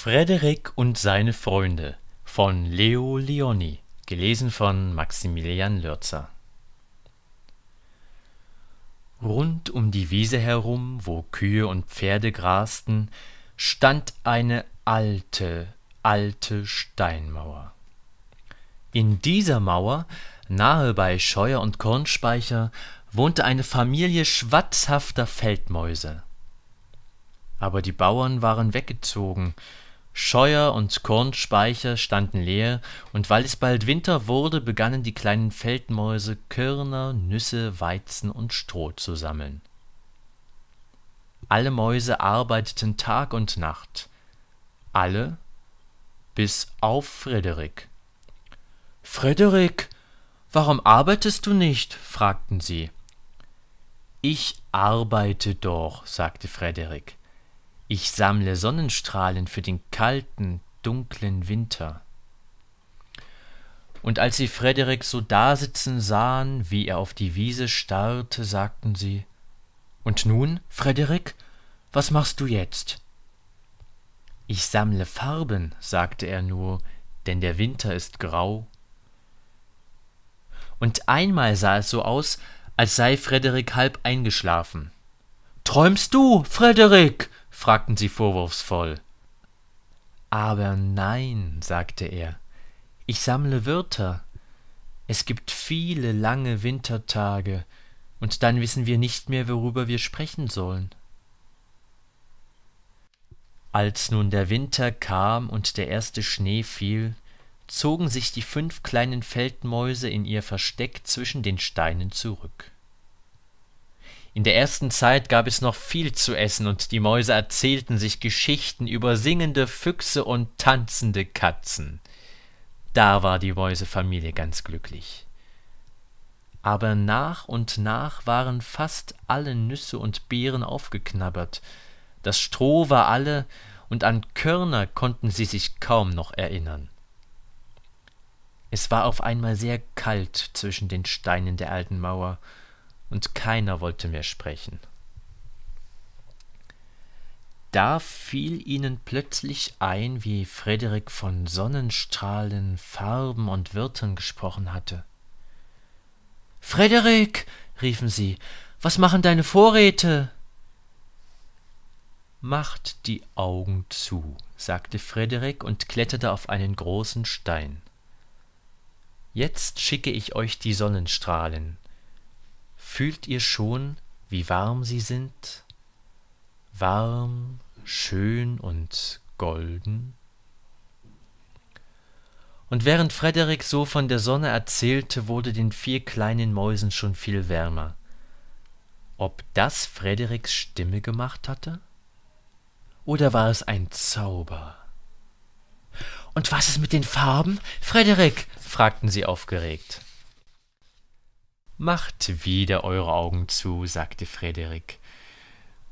Frederik und seine Freunde von Leo Leoni, gelesen von Maximilian Lürzer. Rund um die Wiese herum, wo Kühe und Pferde grasten, stand eine alte, alte Steinmauer. In dieser Mauer, nahe bei Scheuer und Kornspeicher, wohnte eine Familie schwatzhafter Feldmäuse. Aber die Bauern waren weggezogen, Scheuer und Kornspeicher standen leer, und weil es bald Winter wurde, begannen die kleinen Feldmäuse Körner, Nüsse, Weizen und Stroh zu sammeln. Alle Mäuse arbeiteten Tag und Nacht. Alle bis auf Frederik. Frederik, warum arbeitest du nicht? fragten sie. Ich arbeite doch, sagte Frederik. Ich sammle Sonnenstrahlen für den kalten, dunklen Winter. Und als sie Frederik so dasitzen sahen, wie er auf die Wiese starrte, sagten sie Und nun, Frederik, was machst du jetzt? Ich sammle Farben, sagte er nur, denn der Winter ist grau. Und einmal sah es so aus, als sei Frederik halb eingeschlafen. Träumst du, Frederik? fragten sie vorwurfsvoll. Aber nein, sagte er, ich sammle Wörter. Es gibt viele lange Wintertage, und dann wissen wir nicht mehr, worüber wir sprechen sollen. Als nun der Winter kam und der erste Schnee fiel, zogen sich die fünf kleinen Feldmäuse in ihr Versteck zwischen den Steinen zurück. In der ersten Zeit gab es noch viel zu essen, und die Mäuse erzählten sich Geschichten über singende Füchse und tanzende Katzen. Da war die Mäusefamilie ganz glücklich. Aber nach und nach waren fast alle Nüsse und Beeren aufgeknabbert, das Stroh war alle, und an Körner konnten sie sich kaum noch erinnern. Es war auf einmal sehr kalt zwischen den Steinen der alten Mauer, und keiner wollte mehr sprechen. Da fiel ihnen plötzlich ein, wie Frederik von Sonnenstrahlen, Farben und Wirten gesprochen hatte. Frederik, riefen sie, was machen deine Vorräte? Macht die Augen zu, sagte Frederik und kletterte auf einen großen Stein. Jetzt schicke ich euch die Sonnenstrahlen, Fühlt ihr schon, wie warm sie sind? Warm, schön und golden? Und während Frederik so von der Sonne erzählte, wurde den vier kleinen Mäusen schon viel wärmer. Ob das Frederiks Stimme gemacht hatte? Oder war es ein Zauber? Und was ist mit den Farben? Frederik, fragten sie aufgeregt. Macht wieder eure Augen zu, sagte Frederik.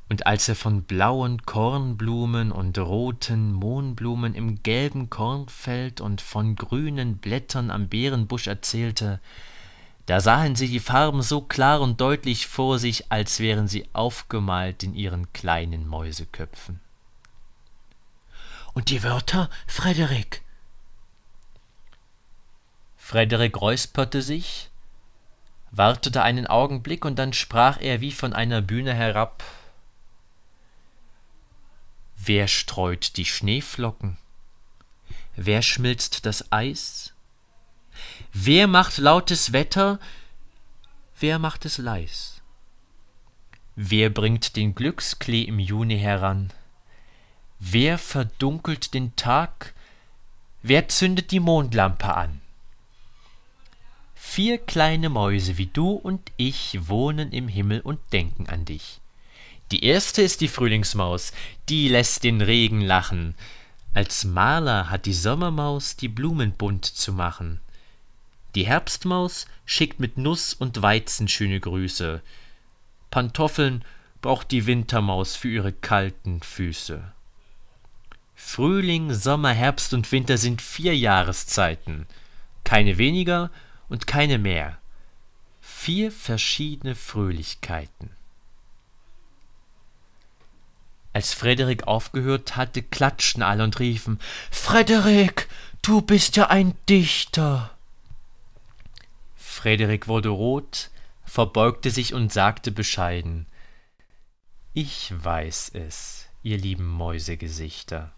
Und als er von blauen Kornblumen und roten Mohnblumen im gelben Kornfeld und von grünen Blättern am Beerenbusch erzählte, da sahen sie die Farben so klar und deutlich vor sich, als wären sie aufgemalt in ihren kleinen Mäuseköpfen. Und die Wörter, Frederik? Frederik räusperte sich, wartete einen Augenblick, und dann sprach er wie von einer Bühne herab Wer streut die Schneeflocken? Wer schmilzt das Eis? Wer macht lautes Wetter? Wer macht es leis? Wer bringt den Glücksklee im Juni heran? Wer verdunkelt den Tag? Wer zündet die Mondlampe an? Vier kleine Mäuse wie du und ich wohnen im Himmel und denken an dich. Die erste ist die Frühlingsmaus, die lässt den Regen lachen. Als Maler hat die Sommermaus die Blumen bunt zu machen. Die Herbstmaus schickt mit Nuss und Weizen schöne Grüße. Pantoffeln braucht die Wintermaus für ihre kalten Füße. Frühling, Sommer, Herbst und Winter sind vier Jahreszeiten. Keine weniger und keine mehr. Vier verschiedene Fröhlichkeiten. Als Frederik aufgehört hatte, klatschten alle und riefen Frederik, du bist ja ein Dichter. Frederik wurde rot, verbeugte sich und sagte bescheiden Ich weiß es, ihr lieben Mäusegesichter.